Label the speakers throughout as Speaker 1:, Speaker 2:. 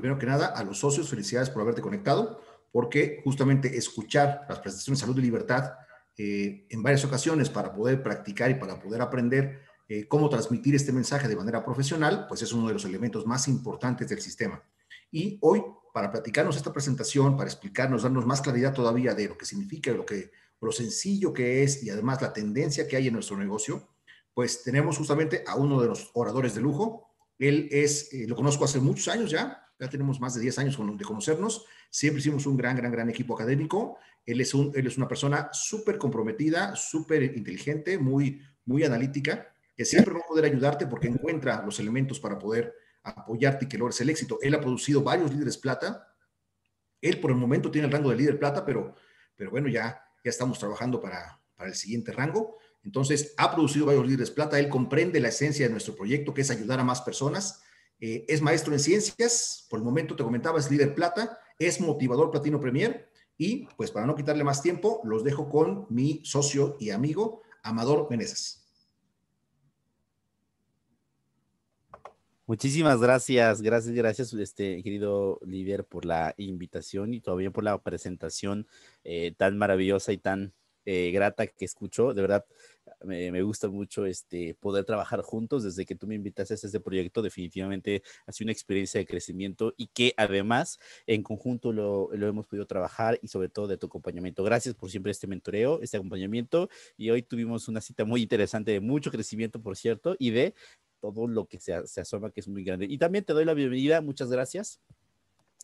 Speaker 1: primero que nada, a los socios, felicidades por haberte conectado, porque justamente escuchar las presentaciones de salud y libertad eh, en varias ocasiones para poder practicar y para poder aprender eh, cómo transmitir este mensaje de manera profesional, pues es uno de los elementos más importantes del sistema. Y hoy, para platicarnos esta presentación, para explicarnos, darnos más claridad todavía de lo que significa, lo, que, lo sencillo que es y además la tendencia que hay en nuestro negocio, pues tenemos justamente a uno de los oradores de lujo. Él es, eh, lo conozco hace muchos años ya, ya tenemos más de 10 años de conocernos, siempre hicimos un gran, gran, gran equipo académico. Él es, un, él es una persona súper comprometida, súper inteligente, muy, muy analítica, que siempre va a poder ayudarte porque encuentra los elementos para poder apoyarte y que logres el éxito. Él ha producido varios líderes plata. Él por el momento tiene el rango de líder plata, pero, pero bueno, ya, ya estamos trabajando para, para el siguiente rango. Entonces, ha producido varios líderes plata. Él comprende la esencia de nuestro proyecto, que es ayudar a más personas eh, es maestro en ciencias, por el momento te comentaba, es líder plata, es motivador platino premier y pues para no quitarle más tiempo, los dejo con mi socio y amigo Amador Meneses.
Speaker 2: Muchísimas gracias, gracias, gracias, este querido líder, por la invitación y todavía por la presentación eh, tan maravillosa y tan eh, grata que escucho. De verdad, me, gusta mucho este, poder trabajar juntos. Desde que tú me invitaste a este proyecto, definitivamente ha sido una experiencia de crecimiento y que además en conjunto lo, hemos podido trabajar y sobre todo de tu acompañamiento. Gracias por siempre este mentoreo, este acompañamiento. Y hoy tuvimos una cita muy interesante de mucho crecimiento, por cierto, y de todo lo que se, asoma, que es muy grande. Y también te doy la bienvenida. Muchas gracias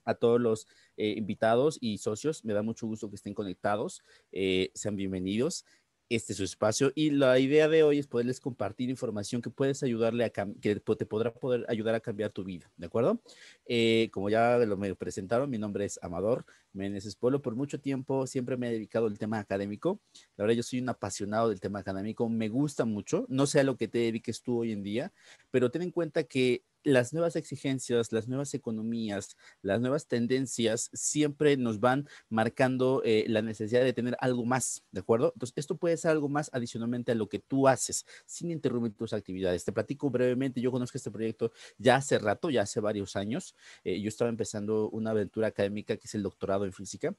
Speaker 2: a todos los eh, invitados y socios. Me da mucho gusto que estén conectados. Eh, sean bienvenidos este es su espacio y la idea de hoy es poderles compartir información que puedes ayudarle a que te podrá poder ayudar a cambiar tu vida, ¿de acuerdo? Eh, como ya lo me presentaron, mi nombre es Amador Meneses Pueblo. Por mucho tiempo siempre me he dedicado al tema académico. La verdad, yo soy un apasionado del tema académico, me gusta mucho. No sé a lo que te dediques tú hoy en día, pero ten en cuenta que las nuevas exigencias, las nuevas economías, las nuevas tendencias siempre nos van marcando eh, la necesidad de tener algo más, ¿de acuerdo? Entonces, esto puede ser algo más adicionalmente a lo que tú haces, sin interrumpir tus actividades. Te platico brevemente, yo conozco este proyecto ya hace rato, ya hace varios años. Eh, yo estaba empezando una aventura académica que es el doctorado en física.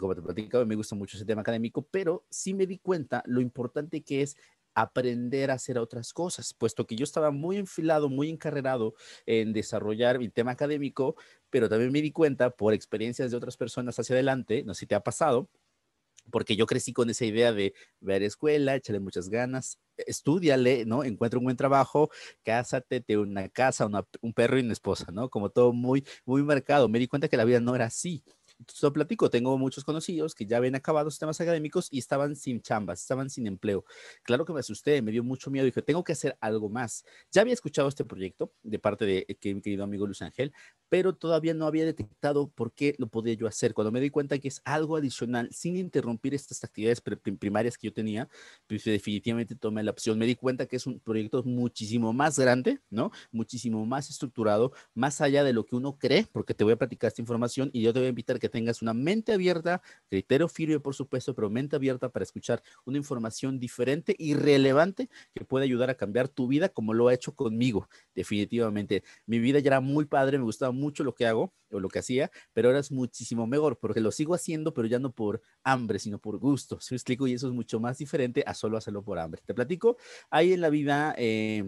Speaker 2: como te platicado, me gusta mucho ese tema académico, pero sí me di cuenta lo importante que es aprender a hacer otras cosas, puesto que yo estaba muy enfilado, muy encarrerado en desarrollar mi tema académico, pero también me di cuenta por experiencias de otras personas hacia adelante, no sé si te ha pasado, porque yo crecí con esa idea de ver escuela, échale muchas ganas, estudiale, ¿no? Encuentra un buen trabajo, cásate, te una casa, un perro y una esposa, ¿no? Como todo muy, muy marcado. Me di cuenta que la vida no era así lo platico, tengo muchos conocidos que ya habían acabado temas académicos y estaban sin chambas, estaban sin empleo. Claro que me asusté, me dio mucho miedo, y dije, tengo que hacer algo más. Ya había escuchado este proyecto de parte de eh, mi querido amigo Luis Ángel, pero todavía no había detectado por qué lo podía yo hacer. Cuando me di cuenta que es algo adicional, sin interrumpir estas actividades primarias que yo tenía, pues definitivamente tomé la opción. Me di cuenta que es un proyecto muchísimo más grande, ¿no? Muchísimo más estructurado, más allá de lo que uno cree, porque te voy a platicar esta información y yo te voy a invitar a que tengas una mente abierta, criterio firme, por supuesto, pero mente abierta para escuchar una información diferente y relevante que puede ayudar a cambiar tu vida como lo ha hecho conmigo, definitivamente. Mi vida ya era muy padre, me gustaba mucho mucho lo que hago o lo que hacía, pero ahora es muchísimo mejor porque lo sigo haciendo, pero ya no por hambre, sino por gusto. Si explico, y eso es mucho más diferente a solo hacerlo por hambre. Te platico, ahí en la vida... Eh,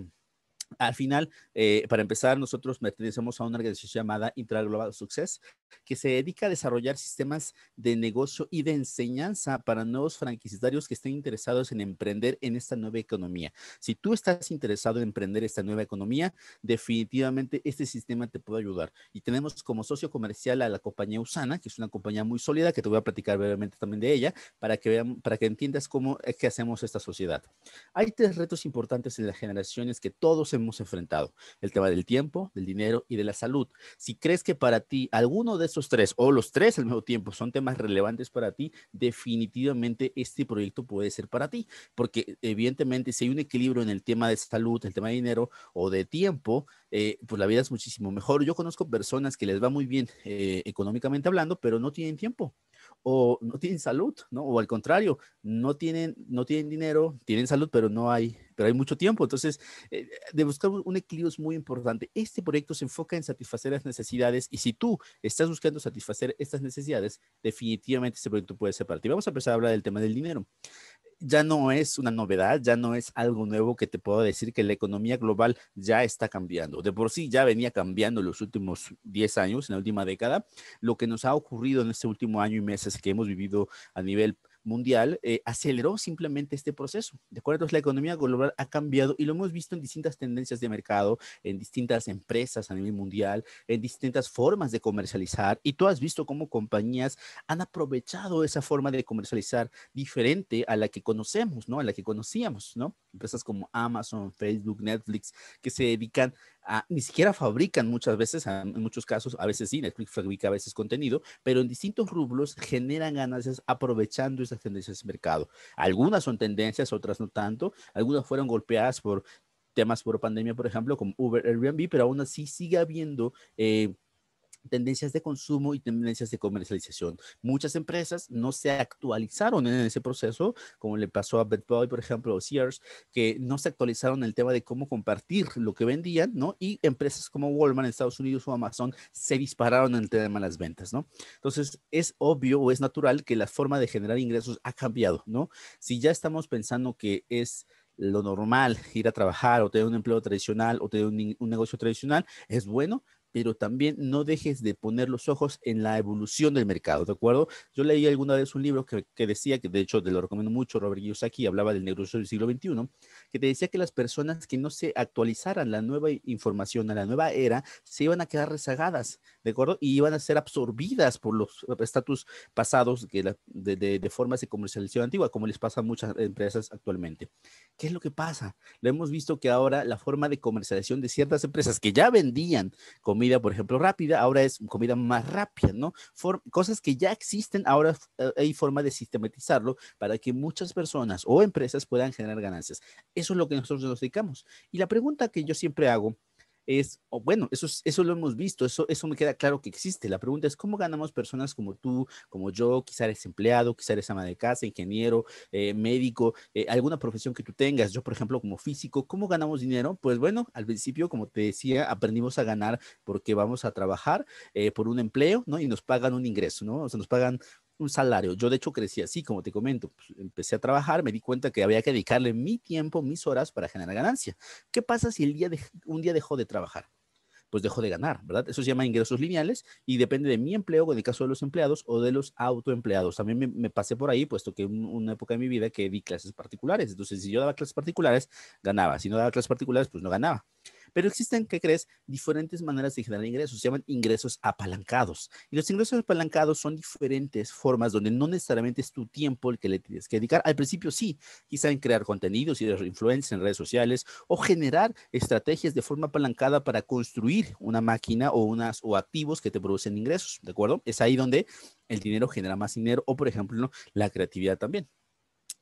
Speaker 2: al final, eh, para empezar, nosotros pertenecemos a una organización llamada Intraglobal Success, que se dedica a desarrollar sistemas de negocio y de enseñanza para nuevos franquiciarios que estén interesados en emprender en esta nueva economía. Si tú estás interesado en emprender esta nueva economía, definitivamente este sistema te puede ayudar. Y tenemos como socio comercial a la compañía Usana, que es una compañía muy sólida, que te voy a platicar brevemente también de ella, para que, para que entiendas cómo es que hacemos esta sociedad. Hay tres retos importantes en las generaciones que todos hemos enfrentado, el tema del tiempo, del dinero y de la salud. Si crees que para ti alguno de esos tres o los tres al mismo tiempo son temas relevantes para ti, definitivamente este proyecto puede ser para ti, porque evidentemente si hay un equilibrio en el tema de salud, el tema de dinero o de tiempo, eh, pues la vida es muchísimo mejor. Yo conozco personas que les va muy bien eh, económicamente hablando, pero no tienen tiempo o no tienen salud, ¿no? O al contrario, no tienen, no tienen dinero, tienen salud, pero no hay, pero hay mucho tiempo. Entonces, eh, de buscar un equilibrio es muy importante. Este proyecto se enfoca en satisfacer las necesidades y si tú estás buscando satisfacer estas necesidades, definitivamente este proyecto puede ser para ti. Vamos a empezar a hablar del tema del dinero ya no es una novedad, ya no es algo nuevo que te puedo decir que la economía global ya está cambiando. De por sí ya venía cambiando en los últimos 10 años, en la última década. Lo que nos ha ocurrido en este último año y meses que hemos vivido a nivel mundial eh, aceleró simplemente este proceso. De acuerdo, Entonces, la economía global ha cambiado y lo hemos visto en distintas tendencias de mercado, en distintas empresas a nivel mundial, en distintas formas de comercializar. Y tú has visto cómo compañías han aprovechado esa forma de comercializar diferente a la que conocemos, ¿no? A la que conocíamos, ¿no? Empresas como Amazon, Facebook, Netflix, que se dedican ni siquiera fabrican muchas veces, en muchos casos, a veces sí, Netflix fabrica a veces contenido, pero en distintos rublos generan ganancias aprovechando esas tendencias de mercado. Algunas son tendencias, otras no tanto, algunas fueron golpeadas por temas por pandemia, por ejemplo, como Uber, Airbnb, pero aún así sigue habiendo... Eh, tendencias de consumo y tendencias de comercialización. Muchas empresas no se actualizaron en ese proceso, como le pasó a Bed Boy, por ejemplo, o Sears, que no se actualizaron en el tema de cómo compartir lo que vendían, ¿no? Y empresas como Walmart en Estados Unidos o Amazon se dispararon en el tema de las ventas, ¿no? Entonces, es obvio o es natural que la forma de generar ingresos ha cambiado, ¿no? Si ya estamos pensando que es lo normal, ir a trabajar o tener un empleo tradicional o tener un, un, negocio tradicional, es bueno, pero también no dejes de poner los ojos en la evolución del mercado, ¿de acuerdo? Yo leí alguna vez un libro que, que decía, que de hecho te lo recomiendo mucho, Robert Kiyosaki, hablaba del negocio del siglo XXI, que te decía que las personas que no se actualizaran la nueva información, a la nueva era, se iban a quedar rezagadas, ¿de acuerdo? Y iban a ser absorbidas por los estatus pasados de, de, de, formas de comercialización antigua, como les pasa a muchas empresas actualmente. ¿Qué es lo que pasa? Lo hemos visto que ahora la forma de comercialización de ciertas empresas que ya vendían comida, comida, por ejemplo, rápida, ahora es comida más rápida, ¿no? cosas que ya existen, ahora eh, hay forma de sistematizarlo para que muchas personas o empresas puedan generar ganancias. Eso es lo que nosotros nos dedicamos. Y la pregunta que yo siempre hago es, bueno, eso, eso lo hemos visto, eso, eso me queda claro que existe. La pregunta es, ¿cómo ganamos personas como tú, como yo, quizá eres empleado, quizá eres ama de casa, ingeniero, eh, médico, eh, alguna profesión que tú tengas? Yo, por ejemplo, como físico, ¿cómo ganamos dinero? Pues bueno, al principio, como te decía, aprendimos a ganar porque vamos a trabajar eh, por un empleo, ¿no? Y nos pagan un ingreso, ¿no? O sea, nos pagan un salario. Yo de hecho crecí así, como te comento, pues, empecé a trabajar, me di cuenta que había que dedicarle mi tiempo, mis horas para generar ganancia. ¿Qué pasa si el día un día dejó de trabajar? Pues dejó de ganar, ¿verdad? Eso se llama ingresos lineales y depende de mi empleo, o en el caso de los empleados o de los autoempleados. También me, pasé por ahí, puesto que en una época de mi vida que di clases particulares. Entonces, si yo daba clases particulares, ganaba. Si no daba clases particulares, pues no ganaba. Pero existen, ¿qué crees? Diferentes maneras de generar ingresos. Se llaman ingresos apalancados. Y los ingresos apalancados son diferentes formas donde no necesariamente es tu tiempo el que le tienes que dedicar. Al principio sí, quizá en crear contenidos y de influencia en redes sociales o generar estrategias de forma apalancada para construir una máquina o unas o activos que te producen ingresos, ¿de acuerdo? Es ahí donde el dinero genera más dinero o, por ejemplo, la creatividad también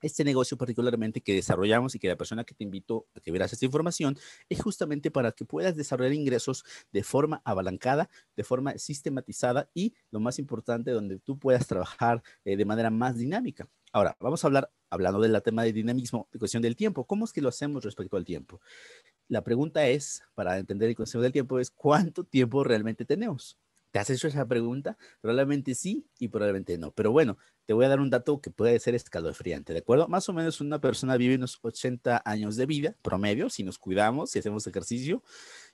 Speaker 2: este negocio particularmente que desarrollamos y que la persona que te invito a que vieras esta información es justamente para que puedas desarrollar ingresos de forma abalancada, de forma sistematizada y lo más importante, donde tú puedas trabajar eh, de manera más dinámica. Ahora, vamos a hablar, hablando del tema de dinamismo, de cuestión del tiempo. ¿Cómo es que lo hacemos respecto al tiempo? La pregunta es, para entender el concepto del tiempo, es cuánto tiempo realmente tenemos. ¿Te has hecho esa pregunta? Probablemente sí y probablemente no. Pero bueno, te voy a dar un dato que puede ser escalofriante, ¿de acuerdo? Más o menos una persona vive unos 80 años de vida promedio, si nos cuidamos, si hacemos ejercicio,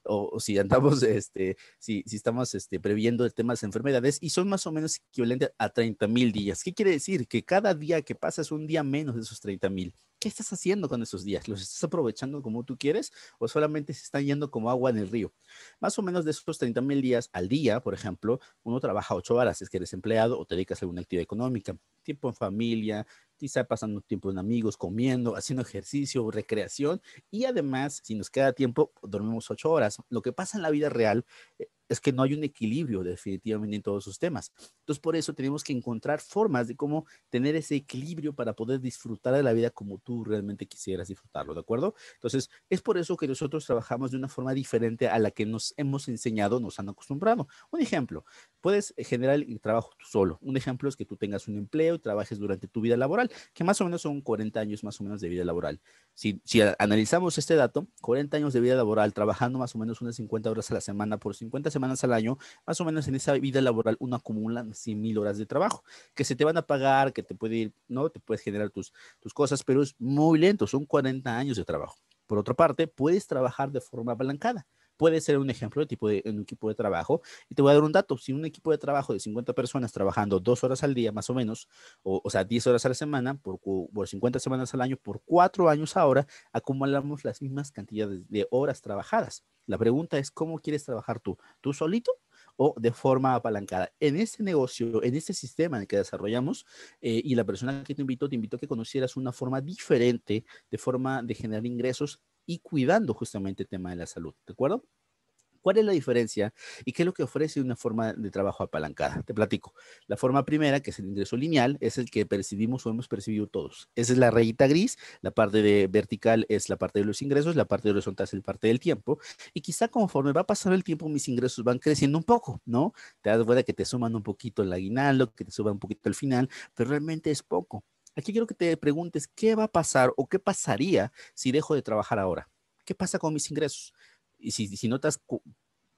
Speaker 2: o, si andamos, este, si, estamos este, previendo el tema de enfermedades y son más o menos equivalentes a 30 mil días. ¿Qué quiere decir? Que cada día que pasas un día menos de esos 30 mil. ¿Qué estás haciendo con esos días? ¿Los estás aprovechando como tú quieres o solamente se están yendo como agua en el río? Más o menos de esos 30 mil días al día, por ejemplo, uno trabaja ocho horas, es que eres empleado o te dedicas a alguna actividad económica, tiempo en familia, quizá pasando tiempo con amigos, comiendo, haciendo ejercicio, recreación y además, si nos queda tiempo, dormimos ocho horas. Lo que pasa en la vida real eh, es que no hay un equilibrio definitivamente en todos esos temas. Entonces, por eso tenemos que encontrar formas de cómo tener ese equilibrio para poder disfrutar de la vida como tú realmente quisieras disfrutarlo, ¿de acuerdo? Entonces, es por eso que nosotros trabajamos de una forma diferente a la que nos hemos enseñado, nos han acostumbrado. Un ejemplo, puedes generar el trabajo tú solo. Un ejemplo es que tú tengas un empleo y trabajes durante tu vida laboral, que más o menos son 40 años más o menos de vida laboral. Si, si analizamos este dato, 40 años de vida laboral, trabajando más o menos unas 50 horas a la semana por 50 semanas, semanas al año, más o menos en esa vida laboral uno acumula 100 mil horas de trabajo, que se te van a pagar, que te puede ir, ¿no? Te puedes generar tus, tus cosas, pero es muy lento, son 40 años de trabajo. Por otra parte, puedes trabajar de forma apalancada puede ser un ejemplo de tipo de un equipo de trabajo. Y te voy a dar un dato, si un equipo de trabajo de 50 personas trabajando dos horas al día más o menos, o, sea, 10 horas a la semana, por, por 50 semanas al año, por cuatro años ahora, acumulamos las mismas cantidades de horas trabajadas. La pregunta es, ¿cómo quieres trabajar tú? ¿Tú solito o de forma apalancada. En este negocio, en este sistema en el que desarrollamos, eh, y la persona que te invitó, te invitó a que conocieras una forma diferente de forma de generar ingresos y cuidando justamente el tema de la salud, ¿de acuerdo? ¿Cuál es la diferencia y qué es lo que ofrece una forma de trabajo apalancada? Te platico. La forma primera, que es el ingreso lineal, es el que percibimos o hemos percibido todos. Esa es la rayita gris, la parte de vertical es la parte de los ingresos, la parte horizontal es la parte del tiempo, y quizá conforme va pasando el tiempo mis ingresos van creciendo un poco, ¿no? Te das cuenta que te suman un poquito el aguinaldo, que te suba un poquito el final, pero realmente es poco. Aquí quiero que te preguntes qué va a pasar o qué pasaría si dejo de trabajar ahora. ¿Qué pasa con mis ingresos? Y si, si notas,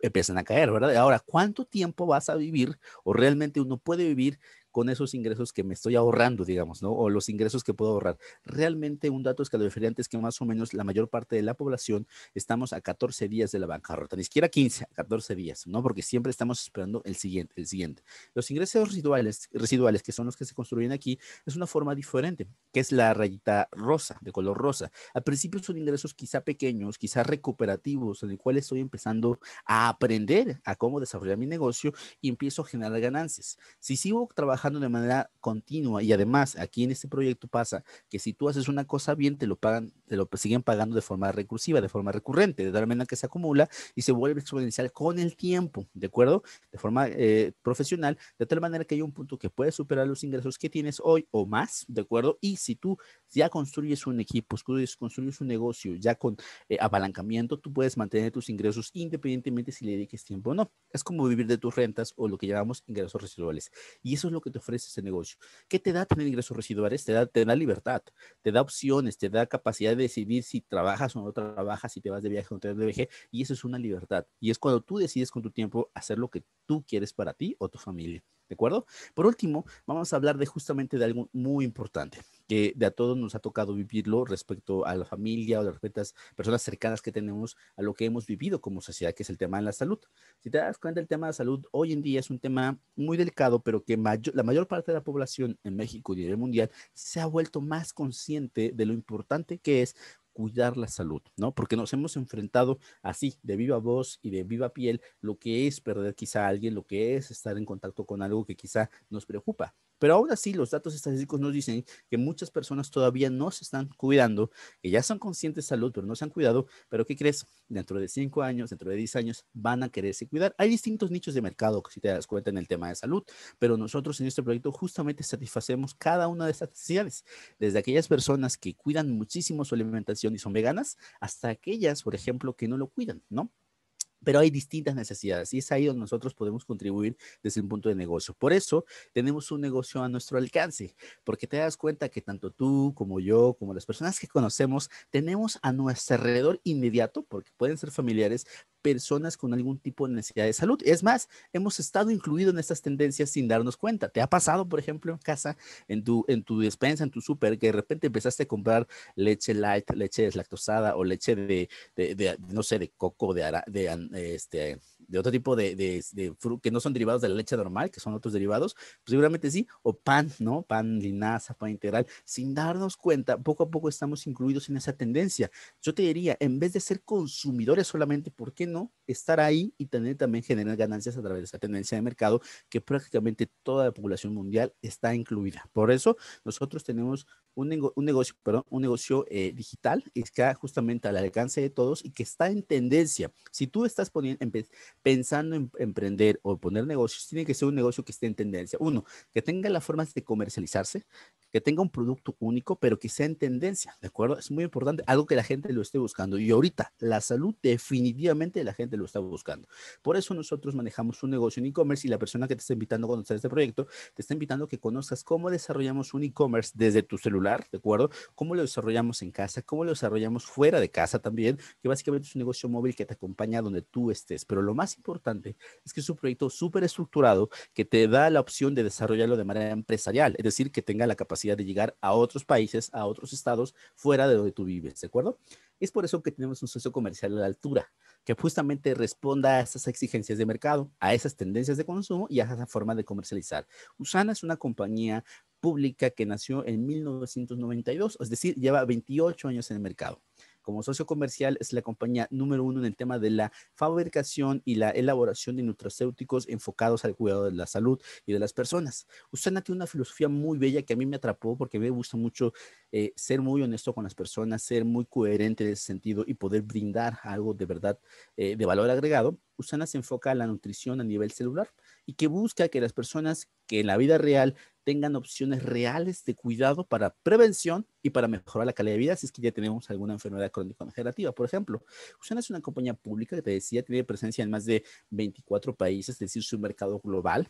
Speaker 2: empiezan a caer, ¿verdad? Ahora, ¿cuánto tiempo vas a vivir o realmente uno puede vivir con esos ingresos que me estoy ahorrando, digamos, ¿no? O los ingresos que puedo ahorrar. Realmente un dato escalofriante es que más o menos la mayor parte de la población estamos a 14 días de la bancarrota, ni siquiera 15, 14 días, ¿no? Porque siempre estamos esperando el siguiente, el siguiente. Los ingresos residuales, residuales que son los que se construyen aquí, es una forma diferente, que es la rayita rosa, de color rosa. Al principio son ingresos quizá pequeños, quizá recuperativos, en el cual estoy empezando a aprender a cómo desarrollar mi negocio y empiezo a generar ganancias. Si sigo trabajando de manera continua y además aquí en este proyecto pasa que si tú haces una cosa bien, te lo pagan, te lo siguen pagando de forma recursiva, de forma recurrente, de tal manera que se acumula y se vuelve exponencial con el tiempo, ¿de acuerdo? De forma eh, profesional, de tal manera que hay un punto que puede superar los ingresos que tienes hoy o más, ¿de acuerdo? Y si tú ya construyes un equipo, construyes un negocio ya con eh, abalancamiento, tú puedes mantener tus ingresos independientemente si le dediques tiempo o no. Es como vivir de tus rentas o lo que llamamos ingresos residuales. Y eso es lo que te ofrece ese negocio. ¿Qué te da tener ingresos residuales? Te da, libertad, te da opciones, te da capacidad de decidir si trabajas o no trabajas, si te vas de viaje o no te vas de viaje, y eso es una libertad. Y es cuando tú decides con tu tiempo hacer lo que tú quieres para ti o tu familia. ¿De acuerdo? Por último, vamos a hablar de justamente de algo muy importante, que de a todos nos ha tocado vivirlo respecto a la familia o respecto a las personas cercanas que tenemos a lo que hemos vivido como sociedad, que es el tema de la salud. Si te das cuenta, el tema de la salud hoy en día es un tema muy delicado, pero que la mayor parte de la población en México y en el mundial se ha vuelto más consciente de lo importante que es cuidar la salud, ¿no? Porque nos hemos enfrentado así, de viva voz y de viva piel, lo que es perder quizá a alguien, lo que es estar en contacto con algo que quizá nos preocupa, pero aún así, los datos estadísticos nos dicen que muchas personas todavía no se están cuidando, que ya son conscientes de salud, pero no se han cuidado. Pero ¿qué crees? Dentro de cinco años, dentro de 10 años, van a quererse cuidar. Hay distintos nichos de mercado, si te das cuenta, en el tema de salud, pero nosotros en este proyecto justamente satisfacemos cada una de estas necesidades, desde aquellas personas que cuidan muchísimo su alimentación y son veganas, hasta aquellas, por ejemplo, que no lo cuidan, ¿no? Pero hay distintas necesidades y es ahí donde nosotros podemos contribuir desde un punto de negocio. Por eso tenemos un negocio a nuestro alcance, porque te das cuenta que tanto tú como yo, como las personas que conocemos, tenemos a nuestro alrededor inmediato, porque pueden ser familiares, personas con algún tipo de necesidad de salud. Es más, hemos estado incluidos en estas tendencias sin darnos cuenta. ¿Te ha pasado, por ejemplo, en casa, en tu, en tu despensa, en tu súper, que de repente empezaste a comprar leche light, leche deslactosada o leche de, de, no sé, de coco, de, ara, de este, de otro tipo de, de, que no son derivados de la leche normal, que son otros derivados, pues seguramente sí, o pan, ¿no? Pan linaza, pan integral, sin darnos cuenta, poco a poco estamos incluidos en esa tendencia. Yo te diría, en vez de ser consumidores solamente, ¿por qué no estar ahí y tener, también generar ganancias a través de esa tendencia de mercado que prácticamente toda la población mundial está incluida? Por eso nosotros tenemos un, negocio, perdón, un negocio eh, digital que está justamente al alcance de todos y que está en tendencia. Si tú estás poniendo, pensando en emprender o poner negocios, tiene que ser un negocio que esté en tendencia. Uno, que tenga las formas de comercializarse, que tenga un producto único, pero que sea en tendencia, ¿de acuerdo? Es muy importante, algo que la gente lo esté buscando. Y ahorita, la salud definitivamente la gente lo está buscando. Por eso nosotros manejamos un negocio en e-commerce y la persona que te está invitando a conocer este proyecto, te está invitando a que conozcas cómo desarrollamos un e-commerce desde tu celular, ¿de acuerdo? Cómo lo desarrollamos en casa, cómo lo desarrollamos fuera de casa también, que básicamente es un negocio móvil que te acompaña donde tú estés. Pero lo más importante es que es un proyecto súper estructurado que te da la opción de desarrollarlo de manera empresarial, es decir, que tenga la capacidad de llegar a otros países, a otros estados fuera de donde tú vives, ¿de acuerdo? Es por eso que tenemos un socio comercial a la altura, que justamente responda a esas exigencias de mercado, a esas tendencias de consumo y a esa forma de comercializar. Usana es una compañía pública que nació en 1992, es decir, lleva 28 años en el mercado. Como socio comercial es la compañía número uno en el tema de la fabricación y la elaboración de nutracéuticos enfocados al cuidado de la salud y de las personas. Usana tiene una filosofía muy bella que a mí me atrapó porque me gusta mucho eh, ser muy honesto con las personas, ser muy coherente en ese sentido y poder brindar algo de verdad eh, de valor agregado. Usana se enfoca a la nutrición a nivel celular y que busca que las personas que en la vida real tengan opciones reales de cuidado para prevención y para mejorar la calidad de vida si es que ya tenemos alguna enfermedad crónico-degenerativa. Por ejemplo, Usana es una compañía pública que te decía, tiene presencia en más de 24 países, es decir, su mercado global.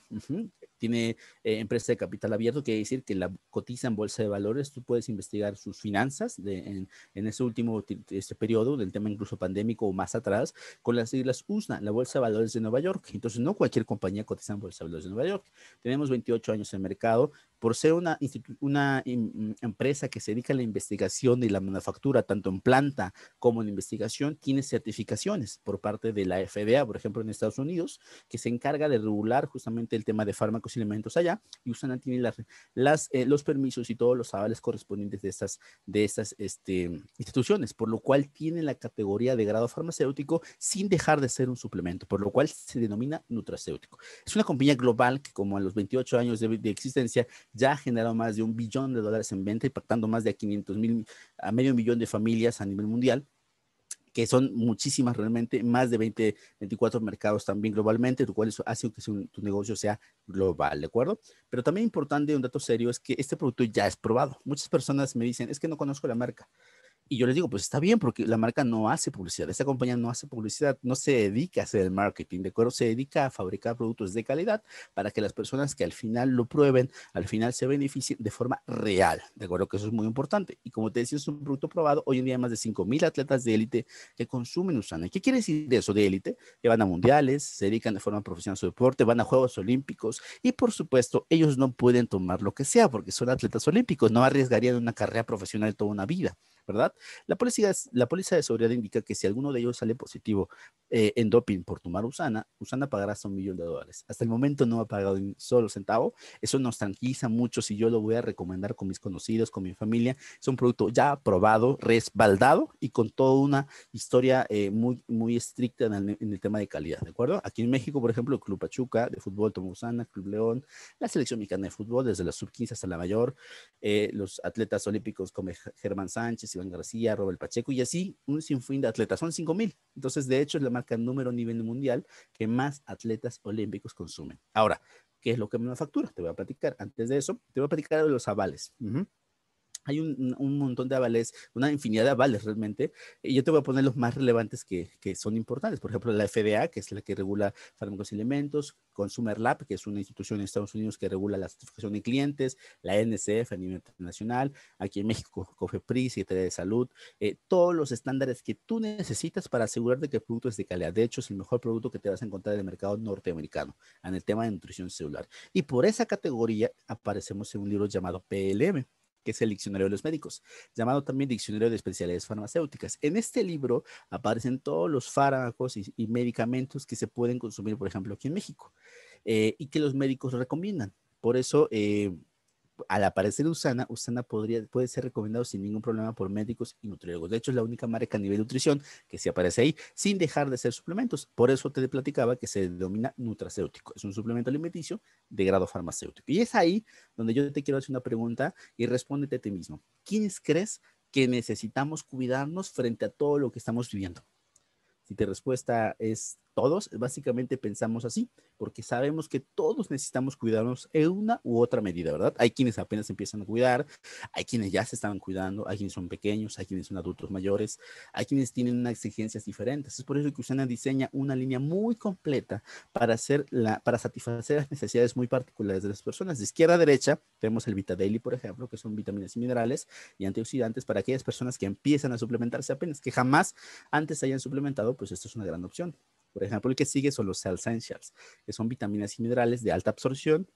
Speaker 2: Tiene eh, empresa de capital abierto, quiere decir que la cotiza en bolsa de valores. Tú puedes investigar sus finanzas en, en, ese último este periodo, del tema incluso pandémico o más atrás, con las siglas USNA, la Bolsa de Valores de Nueva York. Entonces, no cualquier compañía cotiza en Bolsa de Valores de Nueva York. Tenemos 28 años en mercado por ser una, una empresa que se dedica a la investigación y la manufactura, tanto en planta como en investigación, tiene certificaciones por parte de la FDA, por ejemplo, en Estados Unidos, que se encarga de regular justamente el tema de fármacos y elementos allá, y USANA tiene las, eh, los permisos y todos los avales correspondientes de estas, de estas este, instituciones, por lo cual tiene la categoría de grado farmacéutico sin dejar de ser un suplemento, por lo cual se denomina nutracéutico. Es una compañía global que como a los 28 años de existencia ya ha generado más de un billón de dólares en venta, impactando más de 500 mil a medio millón de familias a nivel mundial que son muchísimas realmente, más de 20, 24 mercados también globalmente, lo cual hace que tu negocio sea global, ¿de acuerdo? Pero también importante, un dato serio, es que este producto ya es probado. Muchas personas me dicen, es que no conozco la marca. Y yo les digo, pues está bien, porque la marca no hace publicidad, esta compañía no hace publicidad, no se dedica a hacer el marketing, ¿de acuerdo? Se dedica a fabricar productos de calidad para que las personas que al final lo prueben, al final se beneficien de forma real, ¿de acuerdo? Que eso es muy importante. Y como te decía, es un producto probado, hoy en día hay más de 5.000 atletas de élite que consumen Usana. ¿Qué quiere decir de eso de élite? Que van a mundiales, se dedican de forma profesional a su deporte, van a Juegos Olímpicos y por supuesto ellos no pueden tomar lo que sea porque son atletas olímpicos, no arriesgarían una carrera profesional toda una vida. ¿verdad? La, policía la póliza de seguridad indica que si alguno de ellos sale positivo eh, en doping por tomar usana, usana pagará hasta un millón de dólares. Hasta el momento no ha pagado un solo centavo. Eso nos tranquiliza mucho si yo lo voy a recomendar con mis conocidos, con mi familia. Es un producto ya aprobado, respaldado y con toda una historia eh, muy, muy estricta en el, tema de calidad, ¿de acuerdo? Aquí en México, por ejemplo, el Club Pachuca de fútbol toma usana, Club León, la selección mexicana de fútbol desde la sub-15 hasta la mayor, eh, los atletas olímpicos como Germán Sánchez, Iván García, Robert Pacheco y así un sinfín de atletas. Son mil. Entonces, de hecho, es la marca número a nivel mundial que más atletas olímpicos consumen. Ahora, ¿qué es lo que me factura? Te voy a platicar. Antes de eso, te voy a platicar de los avales hay un, montón de avales, una infinidad de avales realmente, y yo te voy a poner los más relevantes que, son importantes. Por ejemplo, la FDA, que es la que regula fármacos y elementos, Consumer Lab, que es una institución en Estados Unidos que regula la certificación de clientes, la NCF a nivel internacional, aquí en México, COFEPRI, Secretaría de Salud, eh, todos los estándares que tú necesitas para asegurarte que el producto es de calidad. De hecho, es el mejor producto que te vas a encontrar en el mercado norteamericano en el tema de nutrición celular. Y por esa categoría aparecemos en un libro llamado PLM que es el Diccionario de los Médicos, llamado también Diccionario de Especialidades Farmacéuticas. En este libro aparecen todos los fármacos y, medicamentos que se pueden consumir, por ejemplo, aquí en México, eh, y que los médicos recomiendan. Por eso, eh, al aparecer Usana, Usana podría, puede ser recomendado sin ningún problema por médicos y nutriólogos. De hecho, es la única marca a nivel nutrición que se aparece ahí sin dejar de ser suplementos. Por eso te platicaba que se denomina nutracéutico. Es un suplemento alimenticio de grado farmacéutico. Y es ahí donde yo te quiero hacer una pregunta y respóndete a ti mismo. ¿Quiénes crees que necesitamos cuidarnos frente a todo lo que estamos viviendo? Si tu respuesta es todos básicamente pensamos así, porque sabemos que todos necesitamos cuidarnos en una u otra medida, ¿verdad? Hay quienes apenas empiezan a cuidar, hay quienes ya se estaban cuidando, hay quienes son pequeños, hay quienes son adultos mayores, hay quienes tienen unas exigencias diferentes. Es por eso que Usana diseña una línea muy completa para, hacer para satisfacer las necesidades muy particulares de las personas. De izquierda a derecha tenemos el Vitadeli, por ejemplo, que son vitaminas y minerales y antioxidantes para aquellas personas que empiezan a suplementarse apenas, que jamás antes hayan suplementado, pues esto es una gran opción. Por ejemplo, el que sigue son los cell essentials, que son vitaminas y minerales de alta absorción,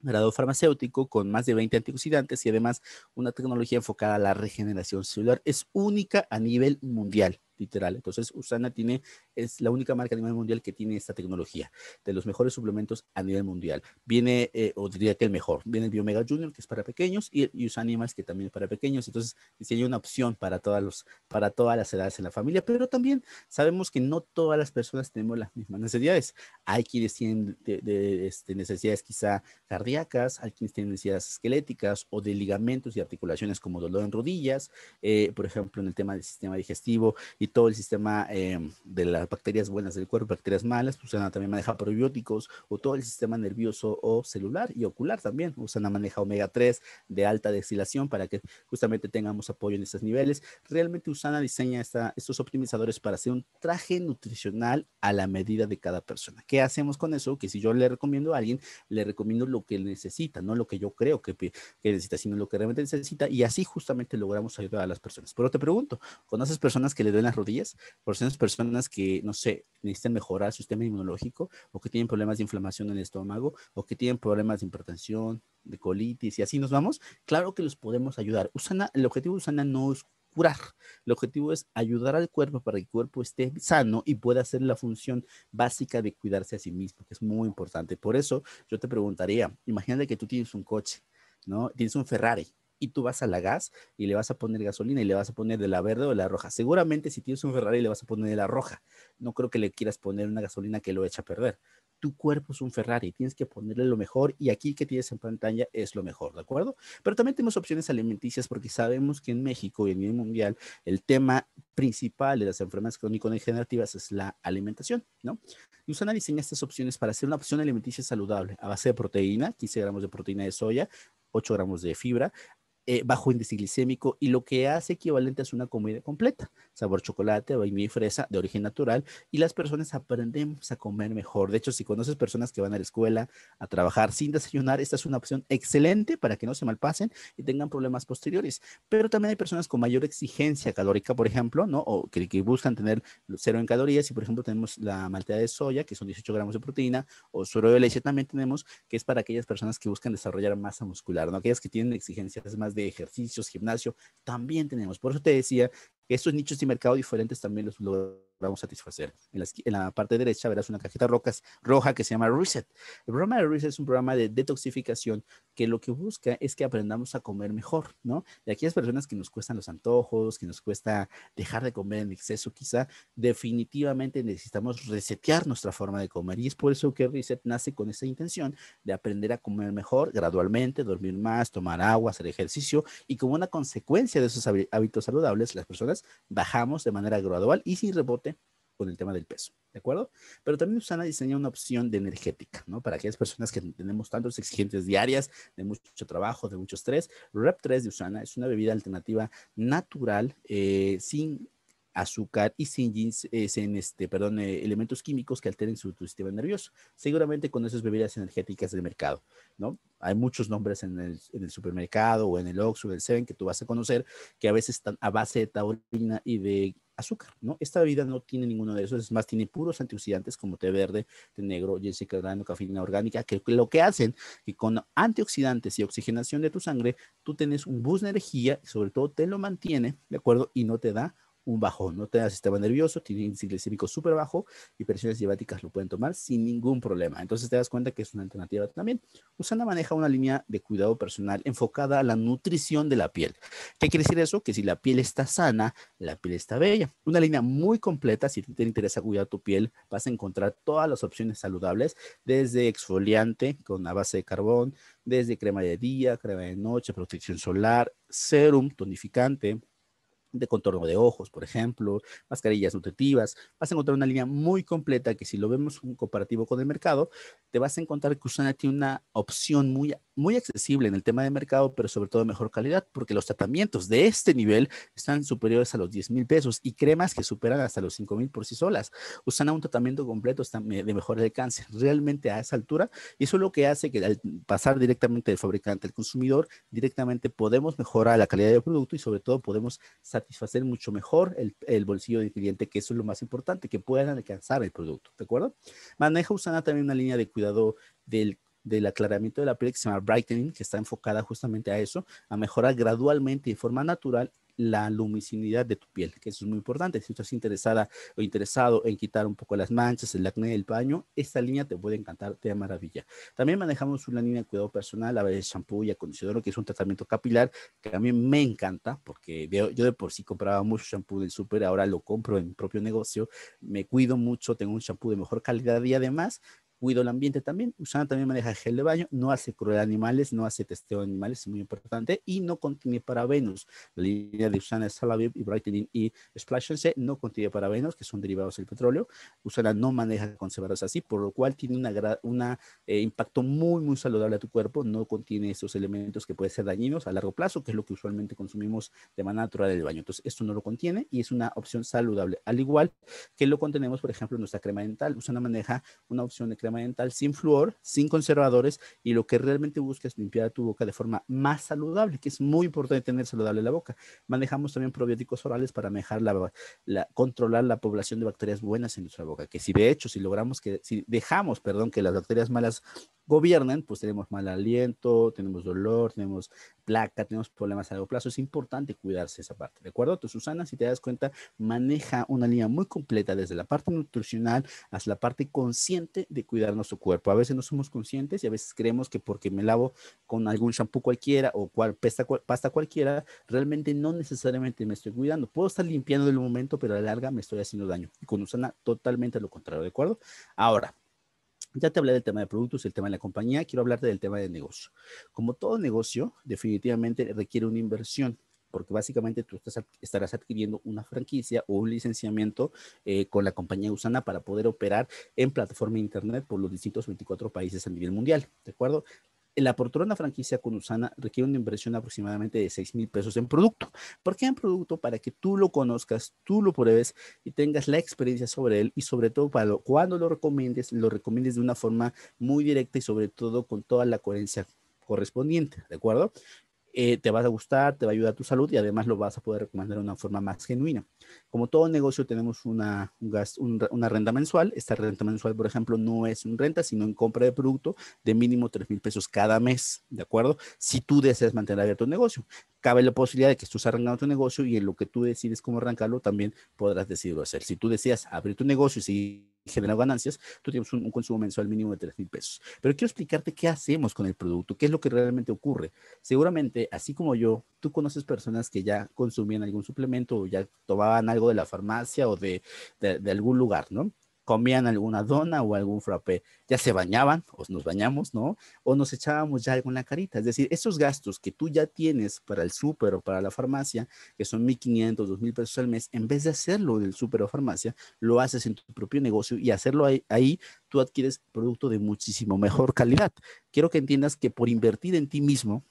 Speaker 2: grado farmacéutico con más de 20 antioxidantes y además una tecnología enfocada a la regeneración celular. Es única a nivel mundial literal. Entonces, Usana tiene, es la única marca a nivel mundial que tiene esta tecnología, de los mejores suplementos a nivel mundial. Viene, eh, o diría que el mejor, viene el Biomega Junior, que es para pequeños, y, y Usana que también es para pequeños. Entonces, si hay una opción para, todos los, para todas las edades en la familia, pero también sabemos que no todas las personas tenemos las mismas necesidades. Hay quienes tienen de, este, necesidades quizá cardíacas, hay quienes tienen necesidades esqueléticas o de ligamentos y articulaciones como dolor en rodillas, eh, por ejemplo, en el tema del sistema digestivo y todo el sistema em, de las bacterias buenas del cuerpo, bacterias malas, Usana pues, ah, también maneja probióticos o todo el sistema nervioso o celular y ocular también. a maneja omega 3 de alta destilación para que justamente tengamos apoyo en estos niveles. Realmente Usana diseña esta, estos optimizadores para hacer un traje nutricional a la medida de cada persona. ¿Qué hacemos con eso? Que si yo le recomiendo a alguien, le recomiendo lo que necesita, no lo que yo creo que, necesita, sino lo que realmente necesita y así justamente logramos ayudar a las personas. Pero te pregunto, ¿conoces personas que le duelen rodillas, por ser personas que, no sé, necesitan mejorar su sistema inmunológico o que tienen problemas de inflamación en el estómago o que tienen problemas de hipertensión, de colitis y así nos vamos, claro que los podemos ayudar. Usana, el objetivo de Usana no es curar. El objetivo es ayudar al cuerpo para que el cuerpo esté sano y pueda hacer la función básica de cuidarse a sí mismo, que es muy importante. Por eso yo te preguntaría, imagínate que tú tienes un coche, ¿no? Tienes un Ferrari y tú vas a la gas y le vas a poner gasolina y le vas a poner de la verde o de la roja. Seguramente si tienes un Ferrari le vas a poner de la roja. No creo que le quieras poner una gasolina que lo echa a perder. Tu cuerpo es un Ferrari, tienes que ponerle lo mejor y aquí que tienes en pantalla es lo mejor, ¿de acuerdo? Pero también tenemos opciones alimenticias porque sabemos que en México y a nivel mundial el tema principal de las enfermedades crónico-degenerativas es la alimentación, ¿no? Usana diseña estas opciones para hacer una opción alimenticia saludable a base de proteína, 15 gramos de proteína de soya, 8 gramos de fibra, eh, bajo índice glicémico y lo que hace equivalente es una comida completa. Sabor chocolate, vainilla y fresa de origen natural y las personas aprendemos a comer mejor. De hecho, si conoces personas que van a la escuela a trabajar sin desayunar, esta es una opción excelente para que no se malpasen y tengan problemas posteriores. Pero también hay personas con mayor exigencia calórica, por ejemplo, ¿no? O que, buscan tener cero en calorías y, por ejemplo, tenemos la malteada de soya, que son 18 gramos de proteína, o suero de leche también tenemos, que es para aquellas personas que buscan desarrollar masa muscular, ¿no? Aquellas que tienen exigencias más de ejercicios, gimnasio, también tenemos. Por eso te decía estos nichos y mercado diferentes también los a satisfacer. En la, parte derecha verás una cajita rocas, roja que se llama Reset. El programa de Reset es un programa de detoxificación que lo que busca es que aprendamos a comer mejor, ¿no? De aquellas personas que nos cuestan los antojos, que nos cuesta dejar de comer en exceso, quizá definitivamente necesitamos resetear nuestra forma de comer. Y es por eso que Reset nace con esa intención de aprender a comer mejor gradualmente, dormir más, tomar agua, hacer ejercicio y como una consecuencia de esos hábitos saludables, las personas bajamos de manera gradual y sin rebote con el tema del peso, ¿de acuerdo? Pero también Usana diseña una opción de energética, ¿no? Para aquellas personas que tenemos tantos exigentes diarias, de mucho trabajo, de mucho estrés, Rep 3 de Usana es una bebida alternativa natural, eh, sin azúcar y sin, en eh, este, perdón, eh, elementos químicos que alteren su, sistema nervioso. Seguramente con esas bebidas energéticas del mercado, ¿no? Hay muchos nombres en el, supermercado o en el Oxxo, en el Seven que tú vas a conocer que a veces están a base de taurina y de azúcar, ¿no? Esta bebida no tiene ninguno de esos, es más, tiene puros antioxidantes como té verde, té negro, la cafeína orgánica, que lo que hacen que con antioxidantes y oxigenación de tu sangre, tú tienes un boost de energía, y sobre todo te lo mantiene, ¿de acuerdo? Y no te da un bajón, no tenga sistema nervioso, tiene índice glicémico súper bajo y presiones diabáticas lo pueden tomar sin ningún problema. Entonces te das cuenta que es una alternativa también. Usana maneja una línea de cuidado personal enfocada a la nutrición de la piel. ¿Qué quiere decir eso? Que si la piel está sana, la piel está bella. Una línea muy completa, si te interesa cuidar tu piel, vas a encontrar todas las opciones saludables, desde exfoliante con la base de carbón, desde crema de día, crema de noche, protección solar, serum, tonificante, de contorno de ojos, por ejemplo, mascarillas nutritivas, vas a encontrar una línea muy completa que si lo vemos un comparativo con el mercado, te vas a encontrar que Usana tiene una opción muy muy accesible en el tema de mercado, pero sobre todo mejor calidad, porque los tratamientos de este nivel están superiores a los 10 mil pesos y cremas que superan hasta los 5 mil por sí solas. Usan un tratamiento completo de mejor alcance, cáncer, realmente a esa altura, y eso es lo que hace que al pasar directamente del fabricante al consumidor, directamente podemos mejorar la calidad del producto y sobre todo podemos satisfacer mucho mejor el, el bolsillo del cliente, que eso es lo más importante, que puedan alcanzar el producto, ¿de acuerdo? Maneja Usana también una línea de cuidado del del aclaramiento de la piel que se llama brightening, que está enfocada justamente a eso, a mejorar gradualmente y de forma natural la luminosidad de tu piel, que eso es muy importante. Si estás interesada o interesado en quitar un poco las manchas, el acné del paño, esta línea te puede encantar te da maravilla. También manejamos una línea de cuidado personal, a veces shampoo y acondicionador, que es un tratamiento capilar que a mí me encanta, porque yo de por sí compraba mucho shampoo del súper, ahora lo compro en mi propio negocio, me cuido mucho, tengo un shampoo de mejor calidad y además cuido el ambiente también. Usana también maneja gel de baño, no hace cruel animales, no hace testeo de animales, es muy importante, y no contiene parabenos. La línea de Usana es Salaviv y Brightening y Splashense no contiene parabenos, que son derivados del petróleo. Usana no maneja conservadores así, por lo cual tiene un una, eh, impacto muy, muy saludable a tu cuerpo, no contiene esos elementos que pueden ser dañinos a largo plazo, que es lo que usualmente consumimos de manera natural del baño. Entonces, esto no lo contiene y es una opción saludable, al igual que lo contenemos, por ejemplo, en nuestra crema dental. Usana maneja una opción de crema sin flúor, sin conservadores y lo que realmente busca es limpiar tu boca de forma más saludable, que es muy importante tener saludable la boca. Manejamos también probióticos orales para mejorar la, la, controlar la población de bacterias buenas en nuestra boca, que si de hecho, si logramos que, si dejamos, perdón, que las bacterias malas gobiernan, pues tenemos mal aliento, tenemos dolor, tenemos placa, tenemos problemas a largo plazo. Es importante cuidarse esa parte, ¿de acuerdo? Entonces, Susana, si te das cuenta, maneja una línea muy completa desde la parte nutricional hasta la parte consciente de cuidar nuestro cuerpo. A veces no somos conscientes y a veces creemos que porque me lavo con algún shampoo cualquiera o cual, pasta, pasta cualquiera, realmente no necesariamente me estoy cuidando. Puedo estar limpiando el momento, pero a la larga me estoy haciendo daño. Y con Susana, totalmente lo contrario, ¿de acuerdo? Ahora, ya te hablé del tema de productos, el tema de la compañía, quiero hablarte del tema de negocio. Como todo negocio, definitivamente requiere una inversión, porque básicamente tú estarás adquiriendo una franquicia o un licenciamiento eh, con la compañía Usana para poder operar en plataforma Internet por los distintos 24 países a nivel mundial, ¿de acuerdo? la aportar franquicia con Usana requiere una inversión aproximadamente de 6 mil pesos en producto. ¿Por qué en producto? Para que tú lo conozcas, tú lo pruebes y tengas la experiencia sobre él y sobre todo para cuando lo recomiendes, lo recomiendes de una forma muy directa y sobre todo con toda la coherencia correspondiente, ¿de acuerdo? Eh, te va a gustar, te va a ayudar a tu salud y además lo vas a poder recomendar de una forma más genuina. Como todo negocio tenemos una, una renta mensual. Esta renta mensual, por ejemplo, no es un renta, sino en compra de producto de mínimo 3 mil pesos cada mes, ¿de acuerdo? Si tú deseas mantener abierto el negocio cabe la posibilidad de que estés arrancando tu negocio y en lo que tú decides cómo arrancarlo también podrás decidirlo hacer. Si tú decías abrir tu negocio y generar ganancias, tú tienes un, consumo mensual mínimo de 3 mil pesos. Pero quiero explicarte qué hacemos con el producto, qué es lo que realmente ocurre. Seguramente, así como yo, tú conoces personas que ya consumían algún suplemento o ya tomaban algo de la farmacia o de, de algún lugar, ¿no? comían alguna dona o algún frappé, ya se bañaban o nos bañamos, ¿no? O nos echábamos ya alguna carita. Es decir, esos gastos que tú ya tienes para el súper o para la farmacia, que son 1.500, 2.000 pesos al mes, en vez de hacerlo del súper o farmacia, lo haces en tu propio negocio y hacerlo ahí, ahí tú adquieres producto de muchísimo mejor calidad. Quiero que entiendas que por invertir en ti mismo,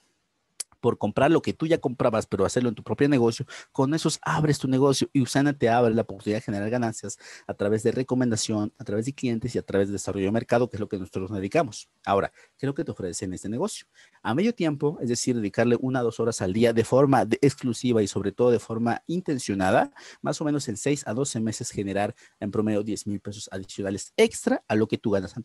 Speaker 2: por comprar lo que tú ya comprabas, pero hacerlo en tu propio negocio, con esos abres tu negocio y Usana te abre la oportunidad de generar ganancias a través de recomendación, a través de clientes y a través de desarrollo de mercado, que es lo que nosotros nos dedicamos. Ahora, ¿qué es lo que te ofrece en este negocio? A medio tiempo, es decir, dedicarle una o dos horas al día de forma exclusiva y sobre todo de forma intencionada, más o menos en 6 a 12 meses generar en promedio 10 mil pesos adicionales extra a lo que tú ganas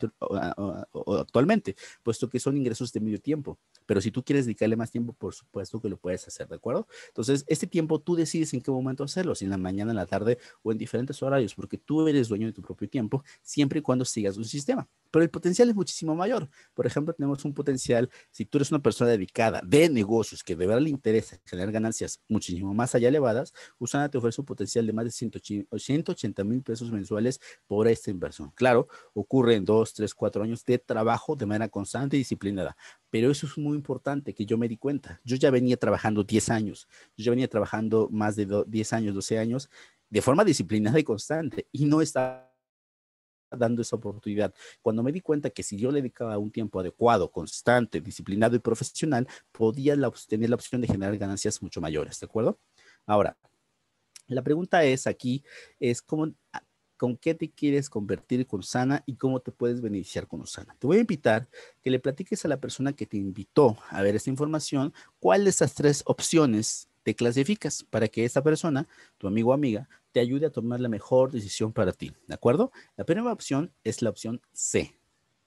Speaker 2: actualmente, puesto que son ingresos de medio tiempo. Pero si tú quieres dedicarle más tiempo, por supuesto que lo puedes hacer, ¿de acuerdo? Entonces, este tiempo tú decides en qué momento hacerlo, si en la mañana, en la tarde o en diferentes horarios, porque tú eres dueño de tu propio tiempo siempre y cuando sigas un sistema. Pero el potencial es muchísimo mayor. Por ejemplo, tenemos un potencial, si tú eres una persona dedicada de negocios que de verdad le interesa generar ganancias muchísimo más allá elevadas, Usana te ofrece un potencial de más de 180 mil pesos mensuales por esta inversión. Claro, ocurre en dos, tres, cuatro años de trabajo de manera constante y disciplinada. Pero eso es muy importante que yo me di cuenta yo ya venía trabajando 10 años, yo ya venía trabajando más de 10 años, 12 años, de forma disciplinada y constante, y no estaba dando esa oportunidad. Cuando me di cuenta que si yo le dedicaba un tiempo adecuado, constante, disciplinado y profesional, podía tener la opción de generar ganancias mucho mayores, ¿de acuerdo? Ahora, la pregunta es aquí, es cómo, con qué te quieres convertir con Sana y cómo te puedes beneficiar con Sana. Te voy a invitar que le platiques a la persona que te invitó a ver esta información cuál de esas tres opciones te clasificas para que esa persona, tu amigo o amiga, te ayude a tomar la mejor decisión para ti. ¿De acuerdo? La primera opción es la opción C,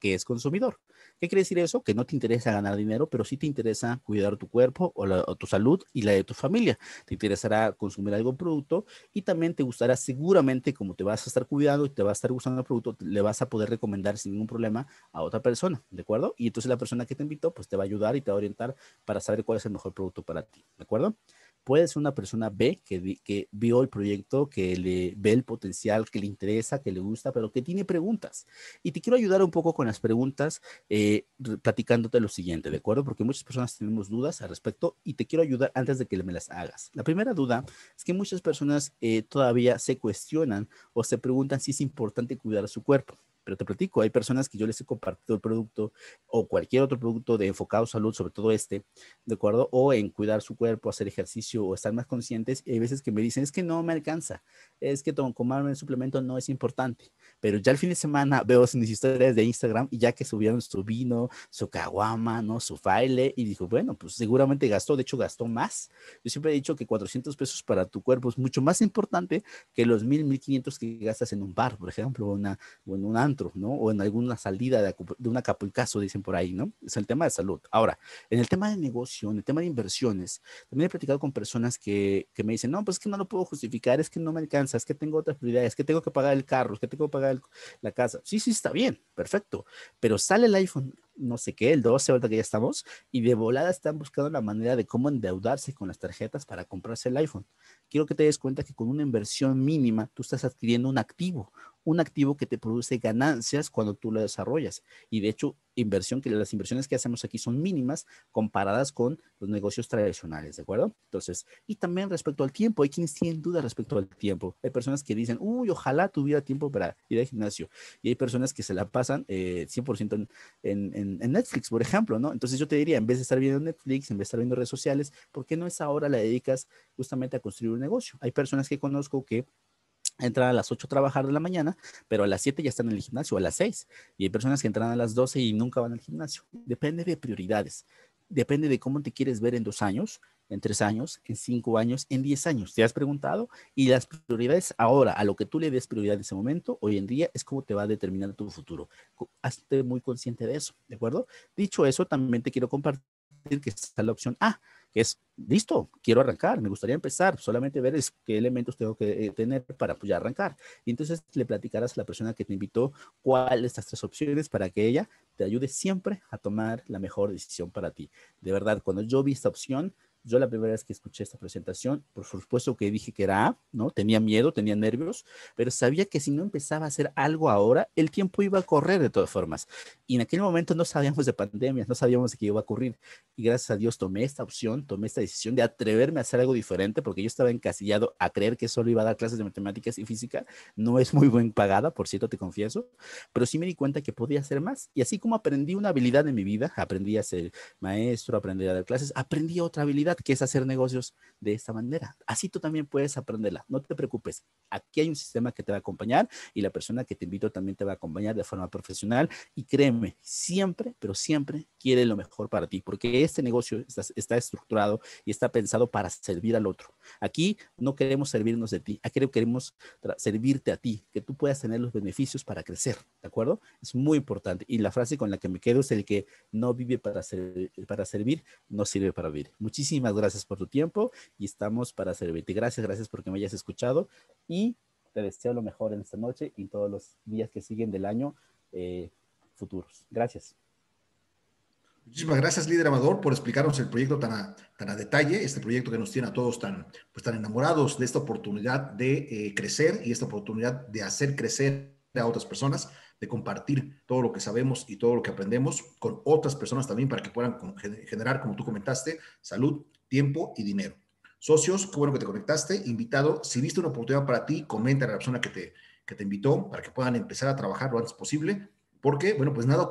Speaker 2: que es consumidor. ¿Qué quiere decir eso? Que no te interesa ganar dinero, pero sí te interesa cuidar tu cuerpo o, tu salud y la de tu familia. Te interesará consumir algún producto y también te gustará seguramente como te vas a estar cuidando y te vas a estar gustando el producto, le vas a poder recomendar sin ningún problema a otra persona, ¿de acuerdo? Y entonces la persona que te invitó pues te va a ayudar y te va a orientar para saber cuál es el mejor producto para ti, ¿de acuerdo? puede ser una persona B que, vio el proyecto, que le ve el potencial, que le interesa, que le gusta, pero que tiene preguntas. Y te quiero ayudar un poco con las preguntas, eh, platicándote lo siguiente, ¿de acuerdo? Porque muchas personas tenemos dudas al respecto y te quiero ayudar antes de que me las hagas. La primera duda es que muchas personas eh, todavía se cuestionan o se preguntan si es importante cuidar su cuerpo pero te platico, hay personas que yo les he compartido el producto o cualquier otro producto de enfocado salud, sobre todo este, ¿de acuerdo? O en cuidar su cuerpo, hacer ejercicio o estar más conscientes. Y hay veces que me dicen, es que no me alcanza, es que tomarme el suplemento no es importante. Pero ya el fin de semana veo mis historias de Instagram y ya que subieron su vino, su caguama, ¿no? Su baile y dijo, bueno, pues seguramente gastó, de hecho gastó más. Yo siempre he dicho que 400 pesos para tu cuerpo es mucho más importante que los 1000, 1500 que gastas en un bar, por ejemplo, o en un antro o en alguna salida de, de un acapulcazo, dicen por ahí, ¿no? Es el tema de salud. Ahora, en el tema de negocio, en el tema de inversiones, también he platicado con personas que, que me dicen, no, pues es que no lo puedo justificar, es que no me alcanza, es que tengo otras prioridades, es que tengo que pagar el carro, es que tengo que pagar la casa. Sí, sí, está bien, perfecto, pero sale el iPhone no sé qué, el 12, ahorita que ya estamos, y de volada están buscando la manera de cómo endeudarse con las tarjetas para comprarse el iPhone. Quiero que te des cuenta que con una inversión mínima tú estás adquiriendo un activo, un activo que te produce ganancias cuando tú lo desarrollas. Y de hecho, inversión que las inversiones que hacemos aquí son mínimas comparadas con los negocios tradicionales, ¿de acuerdo? Entonces, y también respecto al tiempo, hay quienes tienen dudas respecto al tiempo. Hay personas que dicen, uy, ojalá tuviera tiempo para ir al gimnasio. Y hay personas que se la pasan 100% eh, en, en, Netflix, por ejemplo, ¿no? Entonces yo te diría, en vez de estar viendo Netflix, en vez de estar viendo redes sociales, ¿por qué no esa hora la dedicas justamente a construir un negocio? Hay personas que conozco que Entrar a las 8 trabajar de la mañana, pero a las 7 ya están en el gimnasio, a las 6. Y hay personas que entran a las 12 y nunca van al gimnasio. Depende de prioridades. Depende de cómo te quieres ver en dos años, en tres años, en cinco años, en diez años. ¿Te has preguntado? Y las prioridades ahora, a lo que tú le des prioridad en ese momento, hoy en día, es cómo te va a determinar tu futuro. Hazte muy consciente de eso, ¿de acuerdo? Dicho eso, también te quiero compartir que está la opción A, es, listo, quiero arrancar, me gustaría empezar, solamente ver es, qué elementos tengo que eh, tener para pues, arrancar. Y entonces le platicarás a la persona que te invitó cuáles de estas tres opciones para que ella te ayude siempre a tomar la mejor decisión para ti. De verdad, cuando yo vi esta opción, yo la primera vez que escuché esta presentación, por supuesto que dije que era A, ¿no? Tenía miedo, tenía nervios, pero sabía que si no empezaba a hacer algo ahora, el tiempo iba a correr de todas formas. Y en aquel momento no sabíamos de pandemias, no sabíamos de qué iba a ocurrir. Y gracias a Dios tomé esta opción, tomé esta decisión de atreverme a hacer algo diferente, porque yo estaba encasillado a creer que solo iba a dar clases de matemáticas y física. No es muy buen pagada, por cierto, te confieso, pero sí me di cuenta que podía hacer más. Y así como aprendí una habilidad en mi vida, aprendí a ser maestro, aprendí a dar clases, aprendí otra habilidad que es hacer negocios de esta manera. Así tú también puedes aprenderla. No te preocupes. Aquí hay un sistema que te va a acompañar y la persona que te invito también te va a acompañar de forma profesional. Y créeme, siempre, pero siempre quiere lo mejor para ti, porque este negocio está, estructurado y está pensado para servir al otro. Aquí no queremos servirnos de ti, aquí queremos servirte a ti, que tú puedas tener los beneficios para crecer, ¿de acuerdo? Es muy importante. Y la frase con la que me quedo es el que no vive para, para servir, no sirve para vivir. Muchísimas muchísimas gracias por tu tiempo y estamos para servirte. Gracias, gracias porque me hayas escuchado y te deseo lo mejor en esta noche
Speaker 1: y todos los días que siguen del año eh, futuros. Gracias.
Speaker 2: Muchísimas gracias, líder Amador,
Speaker 1: por explicarnos el proyecto tan a, tan a detalle, este proyecto que nos tiene a todos tan, pues, tan enamorados de esta oportunidad de eh, crecer y esta oportunidad de hacer crecer a otras personas de compartir todo lo que sabemos y todo lo que aprendemos con otras personas también para que puedan generar, como tú comentaste, salud, tiempo y dinero. Socios, qué bueno que te conectaste. Invitado, si viste una oportunidad para ti, comenta a la persona que te, que te invitó para que puedan empezar a trabajar lo antes posible, porque, bueno, pues nada